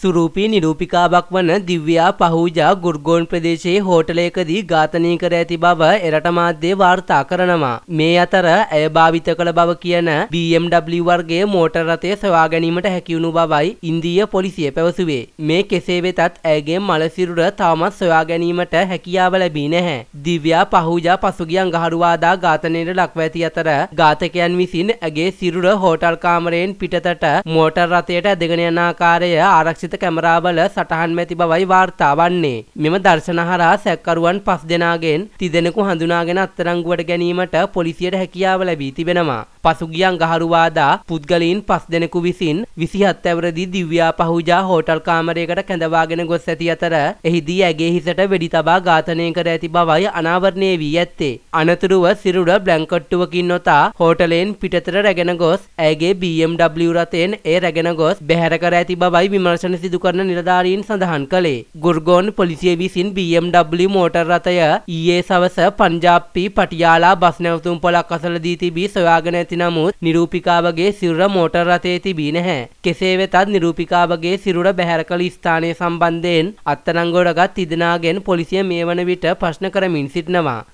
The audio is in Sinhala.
සුරූපී නිරූපිකාවක් වන දිව්‍යා පහූජා ගුර්ගෝන් ප්‍රදේශයේ හෝටලයකදී ඝාතනය කර ඇති බව එරට මාධ්‍ය වාර්තා කරනවා. මේ අතර ඇය භාවිත කළ බව කියන BMW වර්ගයේ මෝටර් රථය සොයා ගැනීමට හැකිවුණු බවයි ඉන්දීය පොලිසිය පැවසුවේ. මේ කෙසේ වෙතත් ඇයගේ මලසිරුර තවමත් සොයා ගැනීමට හැකියාව ලැබී නැහැ. දිව්‍යා පහූජා පසුගිය අඟහරුවාදා ඝාතනයට ලක්ව ඇති අතර ඝාතකයන් විසින් ඇගේ සිරුර හෝටල් කාමරයෙන් පිටතට මෝටර් රථයට ඇදගෙන යන ආකාරය ආරක්ෂා ආරක්ෂිත කැමරාවල සටහන් මැති බවයි වාර්තා වන්නේ. මෙම දර්ශන හරහා සැකකරුවන් පස් දෙනාගෙන් තිදෙනෙකු හඳුනාගෙන අත්තරංගුවට ගැනීමට පොලිසියට හැකියාව ලැබී තිබෙනවා. පසුගිය අඟහරුවාදා පුද්ගලයින් පස් දෙනෙකු විසින් 27 ඇවරදී දිව්‍යා පහුජා හෝටල් කාමරයකට කැඳවාගෙන ගොස් ඇති අතර එහිදී ඇගේ හිසට වෙඩි තබා ඝාතනය කර ඇති බවයි අනාවරණය වී ඇත්තේ. අනතුරුව සිරුර බ්ලැන්කට්ටුවකින් නොතා හෝටලයෙන් පිටතට රැගෙන ගොස් ඇගේ BMW රථයෙන් ඒ රැගෙන ගොස් බැහැර කර ඇති බවයි විමර්ශන සිදු කරන නිලධාරීන් සඳහන් කළේ. ගුර්ගෝන් පොලිසිය විසින් BMW මෝටර් රථය ඊයේ සවස පංජාප්පි පටියාලා බස් නැවතුම් පොලක් අසලදී තිබී සොයාගෙන ඇති ඇති නමුත් නිරූපිකාවගේ සිරුර මෝටර් රථයේ තිබී නැහැ. කෙසේ වෙතත් නිරූපිකාවගේ සිරුර බැහැර කළ ස්ථානය සම්බන්ධයෙන් අත්අඩංගුවට ගත් තිදෙනාගෙන් පොලිසිය මේ වන විට ප්‍රශ්න කරමින් සිටිනවා.